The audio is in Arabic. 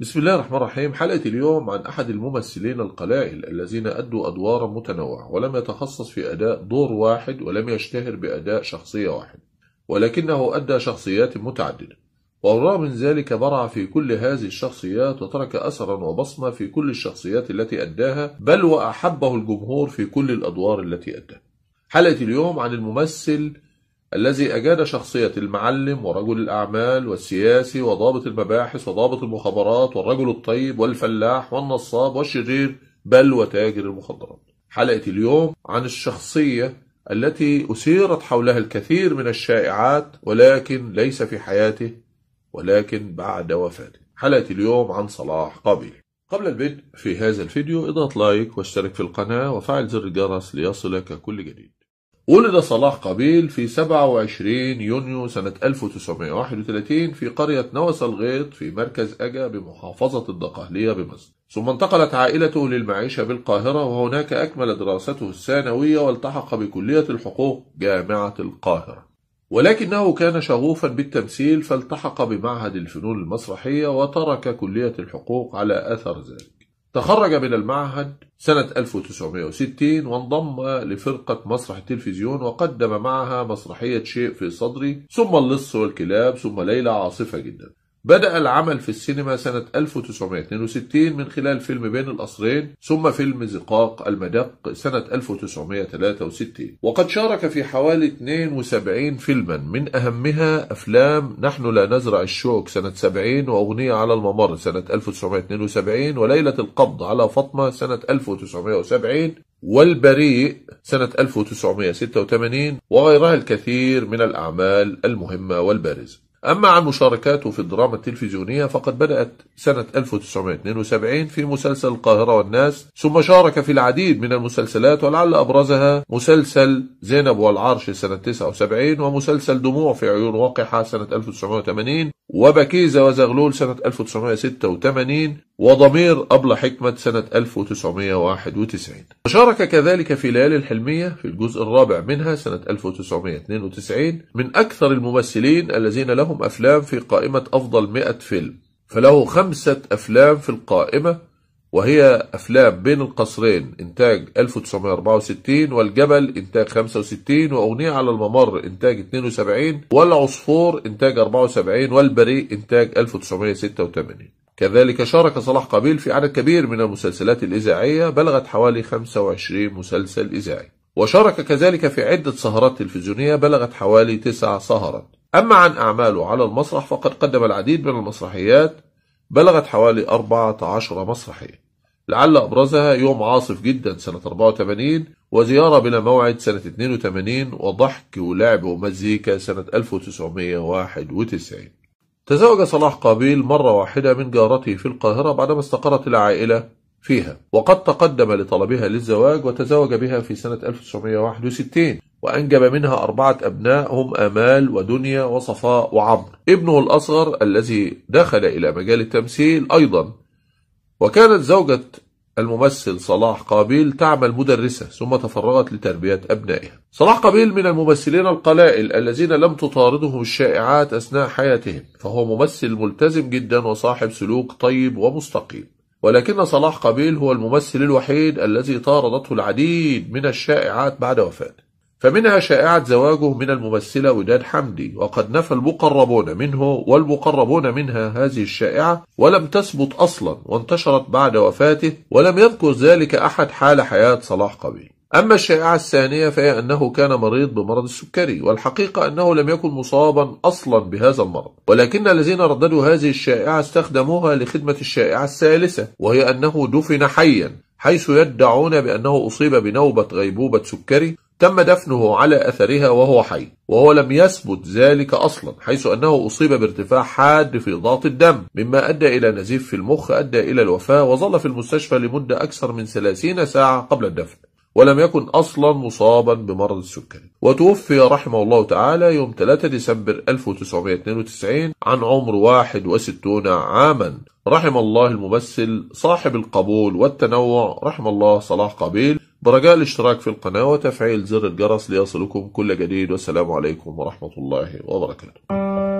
بسم الله الرحمن الرحيم حلقة اليوم عن أحد الممثلين القلائل الذين أدوا أدوارا متنوعة ولم يتخصص في أداء دور واحد ولم يشتهر بأداء شخصية واحدة ولكنه أدى شخصيات متعددة والرغم من ذلك برع في كل هذه الشخصيات وترك أثرا وبصمة في كل الشخصيات التي أداها بل وأحبه الجمهور في كل الأدوار التي أداها حلقة اليوم عن الممثل الذي أجاد شخصية المعلم ورجل الأعمال والسياسي وضابط المباحث وضابط المخابرات والرجل الطيب والفلاح والنصاب والشرير بل وتاجر المخدرات حلقة اليوم عن الشخصية التي أثيرت حولها الكثير من الشائعات ولكن ليس في حياته ولكن بعد وفاته حلقة اليوم عن صلاح قابيل قبل البدء في هذا الفيديو اضغط لايك واشترك في القناة وفعل زر الجرس ليصلك كل جديد ولد صلاح قبيل في 27 يونيو سنة 1931 في قرية نوس الغيط في مركز أجا بمحافظة الدقهلية بمصر ثم انتقلت عائلته للمعيشة بالقاهرة وهناك أكمل دراسته الثانوية والتحق بكلية الحقوق جامعة القاهرة ولكنه كان شغوفا بالتمثيل فالتحق بمعهد الفنون المسرحية وترك كلية الحقوق على أثر ذلك تخرج من المعهد سنة 1960 وانضم لفرقة مسرح التلفزيون وقدم معها مسرحية شيء في صدري ثم اللص والكلاب ثم ليلى عاصفة جدا بدأ العمل في السينما سنة 1962 من خلال فيلم بين القصرين ثم فيلم زقاق المدق سنة 1963 وقد شارك في حوالي 72 فيلما من أهمها أفلام نحن لا نزرع الشوك سنة 70 وأغنية على الممر سنة 1972 وليلة القبض على فاطمة سنة 1970 والبريء سنة 1986 وغيرها الكثير من الأعمال المهمة والبارزة أما عن مشاركاته في الدراما التلفزيونية فقد بدأت سنة 1972 في مسلسل القاهرة والناس ثم شارك في العديد من المسلسلات ولعل أبرزها مسلسل زينب والعرش سنة 79 ومسلسل دموع في عيون وقحة سنة 1980 وبكيزة وزغلول سنة 1986 وضمير أبلة حكمة سنة 1991 وشارك كذلك في ليالي الحلمية في الجزء الرابع منها سنة 1992 من أكثر الممثلين الذين لهم أفلام في قائمة أفضل 100 فيلم فله خمسة أفلام في القائمة وهي أفلام بين القصرين إنتاج 1964 والجبل إنتاج 65 وأغنية على الممر إنتاج 72 والعصفور إنتاج 74 والبريء إنتاج 1986 كذلك شارك صلاح قابيل في عدد كبير من المسلسلات الإذاعية بلغت حوالي 25 مسلسل إذاعي وشارك كذلك في عدة سهرات تلفزيونية بلغت حوالي تسع سهرات أما عن أعماله على المسرح فقد قدم العديد من المسرحيات بلغت حوالي 14 مسرحية لعل أبرزها يوم عاصف جدا سنة 84 وزيارة بلا موعد سنة 82 وضحك ولعب ومزيكا سنة 1991 تزوج صلاح قابيل مرة واحدة من جارته في القاهرة بعدما استقرت العائلة فيها وقد تقدم لطلبها للزواج وتزوج بها في سنة 1961 وأنجب منها أربعة أبناء هم آمال ودنيا وصفاء وعمر ابنه الأصغر الذي دخل إلى مجال التمثيل أيضا وكانت زوجة الممثل صلاح قابيل تعمل مدرسة ثم تفرغت لتربية أبنائها صلاح قابيل من الممثلين القلائل الذين لم تطاردهم الشائعات أثناء حياتهم فهو ممثل ملتزم جدا وصاحب سلوك طيب ومستقيم ولكن صلاح قابيل هو الممثل الوحيد الذي طاردته العديد من الشائعات بعد وفاته فمنها شائعة زواجه من الممثلة وداد حمدي وقد نفى المقربون منه والمقربون منها هذه الشائعة ولم تثبت أصلا وانتشرت بعد وفاته ولم يذكر ذلك أحد حال حياة صلاح قبيل أما الشائعة الثانية فهي أنه كان مريض بمرض السكري والحقيقة أنه لم يكن مصابا أصلا بهذا المرض ولكن الذين رددوا هذه الشائعة استخدموها لخدمة الشائعة الثالثة وهي أنه دفن حيا حيث يدعون بأنه أصيب بنوبة غيبوبة سكري تم دفنه على أثرها وهو حي وهو لم يثبت ذلك أصلا حيث أنه أصيب بارتفاع حاد في ضغط الدم مما أدى إلى نزيف في المخ أدى إلى الوفاة وظل في المستشفى لمدة أكثر من 30 ساعة قبل الدفن ولم يكن أصلا مصابا بمرض السكري وتوفي رحمه الله تعالى يوم 3 ديسمبر 1992 عن عمر 61 عاما رحم الله الممثل صاحب القبول والتنوع رحم الله صلاح قبيل برجاء الاشتراك في القناة وتفعيل زر الجرس ليصلكم كل جديد والسلام عليكم ورحمة الله وبركاته